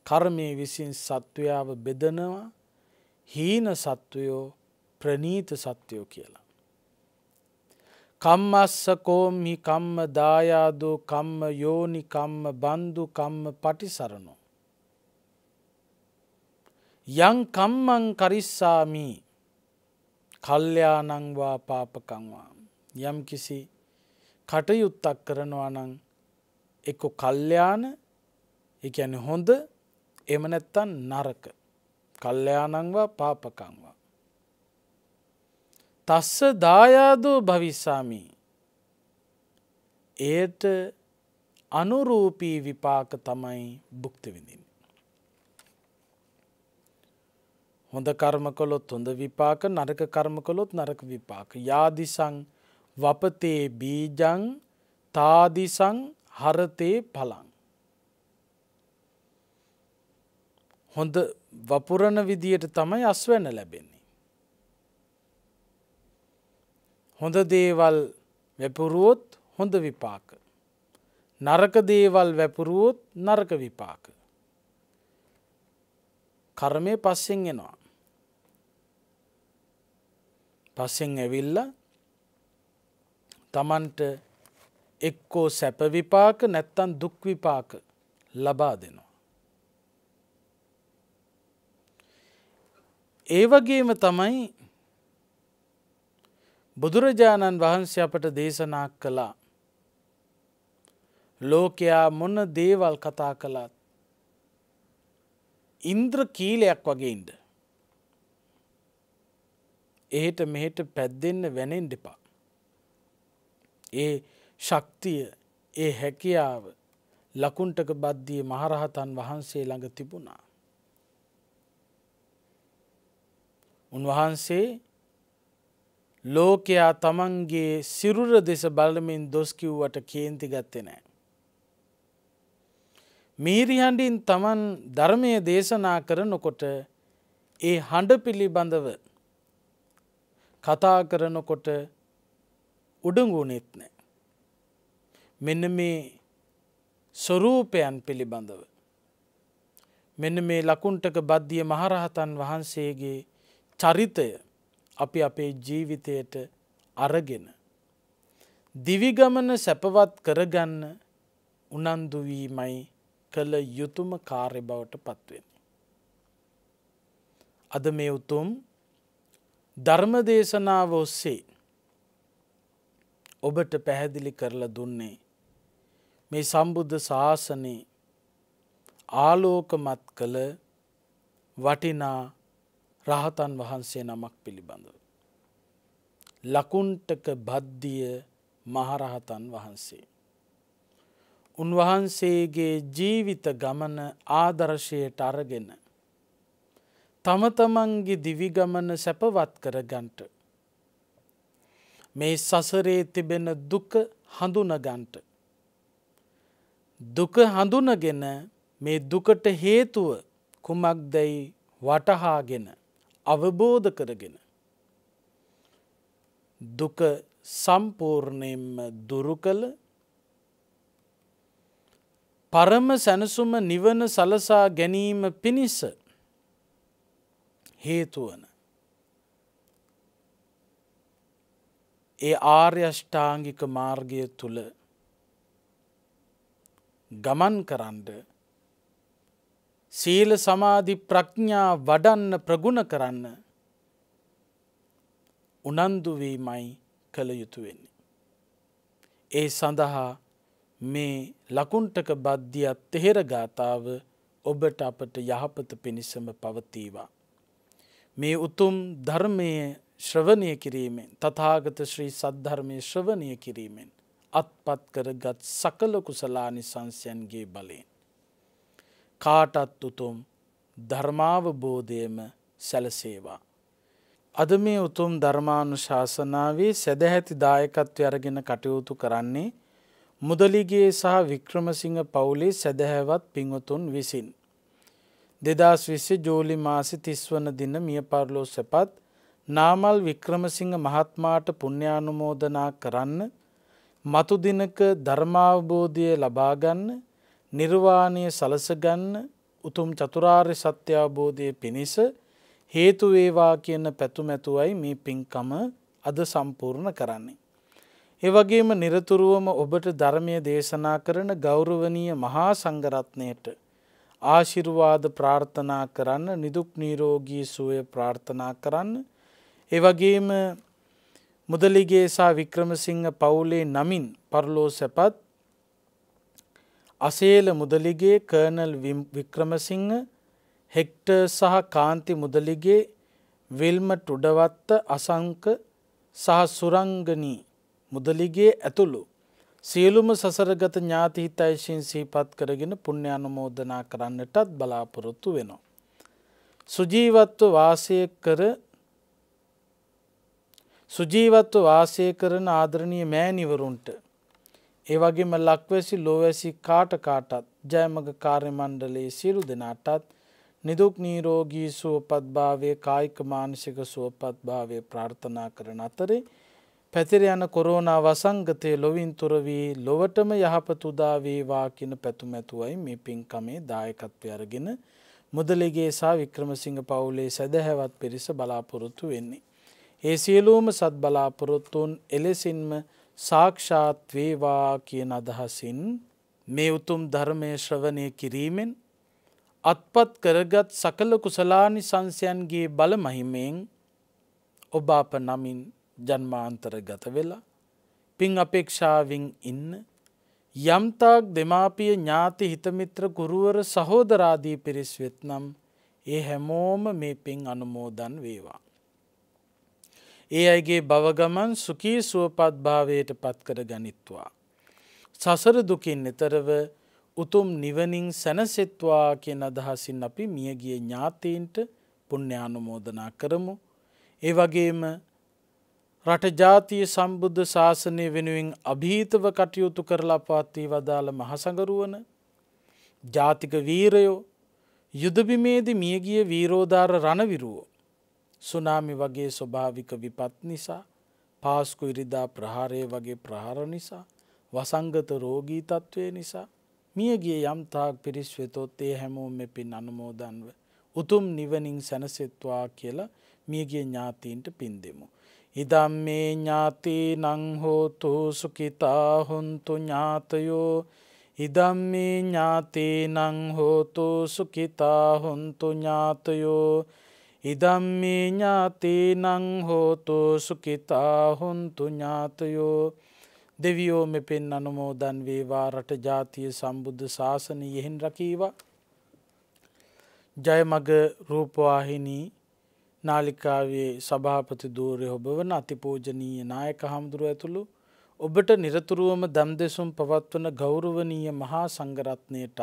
කර්මය විසින් සත්වයාව බෙදනවා හීන සත්වයෝ ප්‍රනීත සත්‍යයෝ කියලා. කම්මස්සකෝම්හි කම්ම දායාදෝ කම්ම යෝනි කම්ම බන්දු කම්ම පටිසරණු. යං කම්මං කරිස්සාමී කල්්‍යයානංවා පාපකංවා. යම් කිසි කටයුත්තක් කරනවා නං එක කල්්‍යාන එක ඇන හොඳ එම නැත්තන් නරක කල්්‍යයානංවා පාපකංවා. තස්ස දායාදෝ භවිස්සාමී ඒට අනුරූපී විපාක තමයි බුක්තිවිඳින්. හොඳ කර්ම කොළොත් හොඳ විපාක නරක කර්ම කොළොත් නරක විපාක යාදිසං වපතේ බීජං තාදිසං හරතේ පළං. හොඳ වපුරණ විදියට තමයි අස්වැන්න ලැබෙන්නේ. හොඳ දේවල් වැපුරුවොත් හොඳ විපාක. නරක දේවල් වැපුරුවොත් නරක විපාක. කර්මය පස්සෙන් එනවා. පස්සෙන් ඇවිල්ල තමන්ට එක්කෝ සැපවිපාක නැත්තන් දුක්විපාක ලබා දෙනවා. ඒවගේම තමයි බුදුරජාණන් වහන්සේ අපට දේශනා කළා. ලෝකයා මොන දේවල් කතා කළත්. ඉන්ද්‍ර කීලයක් වගේන්ට. එහට මෙහෙට පැද්දෙන්න වැනෙන් දෙපා. ඒ ශක්තිය ඒ හැකියාව ලකුන්ටක බද්ධිය මහරහතන් වහන්සේ ළඟ තිබුණා. උන්වහන්සේ ලෝකයා තමන්ගේ සිරුර දෙස බලමින් දොස්කිව්වට කේන්ති ගත්තෙ නෑ. මීරිහඬින් තමන් ධර්මය දේශනා කරනකොට ඒ හඬ පිළිබඳව කතා කරනකොට උඩගුණෙත් නෑ. මෙන්න මේ ස්වරූපයන් පිළිබඳව. මෙන්න මේ ලකුන්ටක බද්ධිය මහරහතන් වහන්සේගේ චරිතය අපි අපේ ජීවිතයට අරගෙන. දිවිගමන සැපවත් කරගන්න උනන්දුවීමයි කළ යුතුම කාර්ය බවට පත්වෙන. අද මේ උතුම් ධර්මදේශනාව ඔස්සේ ඔබට පැහැදිලි කරලා දුන්නේ මේ සම්බුද්ධ ශාසනය ආලෝකමත් කළ වටිනා රහතන් වහන්සේ නමක් පිළිබඳව. ලකුන්ටක බද්ධිය මහරහතන් වහන්සේ. උන්වහන්සේගේ ජීවිත ගමන ආදර්ශයට අරගෙන. තම තමන්ගේ දිවිගමන සැපවත් කරගන්ට. මේ සසරේ තිබෙන දුක හඳුනගන්ට. දුක හඳුනගෙන මේ දුකට හේතුව කුමක් දැයි වටහාගෙන අවබෝධ කරගෙන. දුක සම්පූර්ණයෙන්ම දුරු කළ පරම සැනසුම නිවන සලසා ගැනීම පිණිස හේතුවන. ඒ ආර්යෂ්ඨාංගික මාර්ගය තුළ ගමන් කරන්ඩ සීල සමාධි ප්‍රඥා වඩන්න ප්‍රගුණ කරන්න උනන්දුවීමයි කළ යුතුවෙන්නේ. ඒ සඳහා මේ ලකුන්ටක බද්ධියත් තෙහෙර ගාථාව ඔබට අපට යහපත පිණිසම පවතීවා. මේ උතුම් ධර්මය ශ්‍රවණය කිරීමෙන් තතාගත ශ්‍රී සද්ධර්මය ශ්‍රවණය කිරීමෙන් අත්පත් කර ගත් සකලකුසලානි සංසයන්ගේ බලයෙන්. කාටත් උතුම් ධර්මාවබෝධයම සැලසේවා. අද මේ උතුම් ධර්මානු ශාසනාවේ සැදැහැති දායකත්ව අරගෙන කටයුතු කරන්නේ මුදලිගේ සහ වික්‍රමසිංහ පවුලේ සැදැහැවත් පිංවතුන් විසින්. දෙදස් විස්සි ජූලි මාසි තිස්වන දින මිය පරලෝ සැපත් නාමල් වික්‍රමසිංහ මහත්මාට පුුණ්‍යානුමෝදනා කරන්න මතුදිනක ධර්මාවබෝධය ලබාගන්න නිර්වාණය සලසගන්න උතුම් චතුරාර්ය සත්‍යාබෝධය පිණිස හේතුවේවා කියන පැතුමැතුවයි මේ පින්කම අද සම්පූර්ණ කරන්නේ. එවගේම නිරතුරුවම ඔබට ධර්මය දේශනා කරන ගෞරවනීය මහා සංගරත්නයට ආශිරුවාද ප්‍රාර්ථනා කරන්න නිදුක් නීරෝගී සුවය ප්‍රාර්ථනා කරන්න. එවගේම මුදලිගේසා වික්‍රමසිංහ පවුලේ නමින් පරලෝ සැපත් අසේල මුදලිගේ කර්නල් වික්‍රමසිංහ හෙක්ට සහ කාන්ති මුදලිගේ විල්ම ටුඩවත්ත අසංක සහ සුරංගනී මුදලිගේ ඇතුළු සියලුම සසරගත ඥාති හිතයිශීන් සීපත් කරගෙන පුුණ්‍යානුමෝදනා කරන්නටත් බලාපොරොත්තු වෙනවා. සුජීවත්ව වාසය කර සුජීවත්ව වාසය කරන ආදරණය මෑනිවරුන්ට ඒවගේම ලක්වැසි ලෝවැසි කාටකාටත් ජයමග කාර්යමණ්ඩලයේ සිරු දෙනාටත් නිදුක් නීරෝගී සුවපත්භාවය කායික මානසික සුවපත්භාවය ප්‍රාර්ථනා කරන අතරේ පැතිර යන කොරෝනා වසංගතය ලොවින් තුරවී ලොවටම යහපතුදාවේවා කියන පැතුමැතුවයි මේ පින්කමේ දායකත්වය අරගෙන මුදලිගේ සා වික්‍රමසිංහ පවුලේ සැදැහැවත් පිරිස බලාපොරොත්තු වෙන්නේ. ඒ සියලූම සත් බලාපොරොත්තුන් එලෙසින්ම සාක්ෂාත් වේවා කියන අදහසින් මේ උතුම් ධර්මය ශ්‍රවණය කිරීමෙන් අත්පත් කරගත් සකල කුසලානි සංසයන්ගේ බල මහිමයෙන් ඔබ අප නමින් ජන්මාන්තර ගත වෙලා පින් අපේක්ෂාවෙන් ඉන්න යම්තාක් දෙමාපිය ඥාති හිතමිත්‍ර ගුරුවර සහෝදරාදී පිරිස් වෙත්නම් ඒ හැමෝම මේ පින් අනුමෝදන් වේවා. ඒ අයිගේ බවගමන් සුකී සුවපත් භාවයට පත්කර ගනිත්වා. සසර දුකින් එතරව උතුම් නිවනින් සැනසෙත්වා කියෙන් අදහසින් අපි මියගිය ඥාතීන්ට පුුණ්‍යානුමෝදනා කරමු. ඒ වගේම රටජාතිය සම්බුද්ධ ශාසනය වෙනුවෙන් අභීතව කටයුතු කරලා පාත්වී වදාළ මහසඟරුවන ජාතික වීරයෝ යුදබිමේදි මියගිය වීරෝධාර රණවිරුවෝ සුනාමි වගේ ස්වභාවික විපත් නිසා පාස්කු ඉරිදා ප්‍රහාරය වගේ ප්‍රහාර නිසා වසංගත රෝගී තත්ත්වය නිසා මියගිය යම්තාක් පිරිස් වෙතොත් ඒ හැමෝම මෙ පින් අනුමෝදන්ව උතුම් නිවනින් සැනසෙත්වා කියලා මියගේ ඥාතීන්ට පින් දෙමු. ඉදම් මේ ඥාති නංහෝතු සුකිතා හොන්තු ඥාතයෝ ඉදම් මේ ඥාති නංහෝතු සුකිතා හොන්තු ඥාතයෝ ඉදම්මේ ඥාතීනං හෝතු සුකිතා හොන්තු ඥාතයෝ දෙවියෝ මෙ පෙන් අනුමෝදන් වේවා රට ජාතිය සම්බුද්ධ ශාසනය යෙහෙන් රකීවා. ජයමග රූපවාහිනී නාලිකාවේ සභාපති දූරය ඔබවන අතිපූජනීය නායක හාමුදුරුව ඇතුළු ඔබට නිරතුරුවම දම් දෙසුම් පවත්වන ගෞරවනීය මහා සංගරත්නයටත්.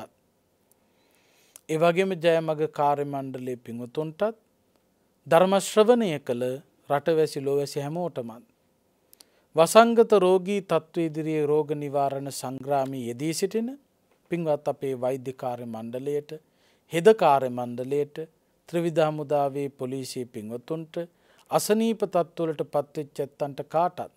එවගේම ජයමග කාර්මණ්ඩලේ පිංවතුන්ටත් ධර්මශ්‍රවණය කළ රටවැසි ලොවැසි හැමෝටමන්. වසංගත රෝගී තත්ත්වේදිරයේ රෝග නිවාරණ සංග්‍රාමී යෙදී සිටින පින්වත් අපේ වෛද්‍යකාරය මණ්ඩලයට හෙදකාරය මණ්ඩලයට ත්‍රවිධහමුදාවේ පොලිසිය පින්වතුන්ට අසනීප තත්ත්වලට පත්වෙච් ඇත්තන්ට කාටත්.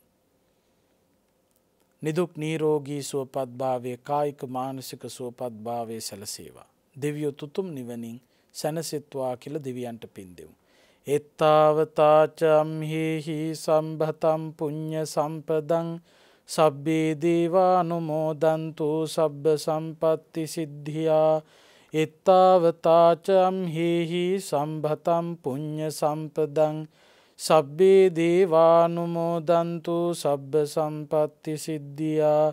නිදුක් නීරෝගී සුවපත්භාවය කායික මානසික සුවපත්භාවය සැලසේවා. දෙවියෝ තුතුම් නිවනින් සැනසිත්වා කියල දෙවියන්ට පින්දෙවු. එත්තාවතාචම්හිහි සම්භතම් පුං්ඥ සම්පදං සබ්බේදේවානුමෝදන්තු සබ්බ සම්පත්ති සිද්ධියා එත්තාවතාචම්හිහි සම්භතම් පුං්ඥ සම්පදං සබ්බේදේවානුමෝදන්තු සබ්බ සම්පත්ති සිද්ධියා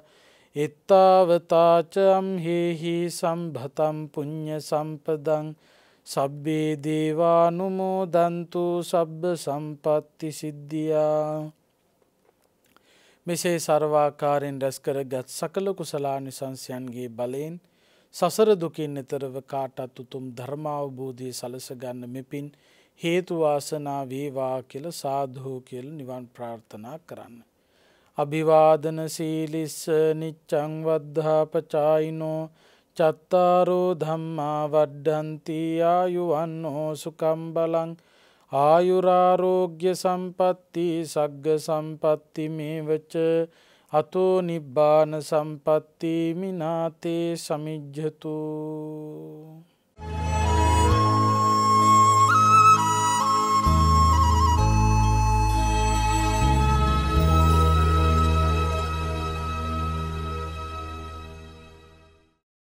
එත්තාවතාචම්හිහි සම්භතම් පුං්ඥ සම්පදං සබ්බේ දේවානුමෝ දන්තු සබ්බ සම්පත්ති සිද්ධියා මෙසේ සරවාකාරෙන් රැස්කර ගත් සකල කුසලානි සංසයන්ගේ බලයෙන් සසර දුකින් එතරව කාටත් උතුම් ධර්මාවබෝධය සලසගන්න මෙපින් හේතුවාසනා වේවා කියල සාධහෝ කියල් නිවන් ප්‍රාර්ථනා කරන්න. අභිවාදන සීලිස්ස නිච්චංවද්ධාපචායිනෝ චත්තාරෝ ධම්මා වඩ්ඩන්තියායුවන්නෝ සුකම්බලං ආයුරාරෝග්‍ය සම්පත්ති සග්ග සම්පත්ති මේවච අතෝ නිබ්බාන සම්පත්ති මිනාතේ සමිජ්ජතු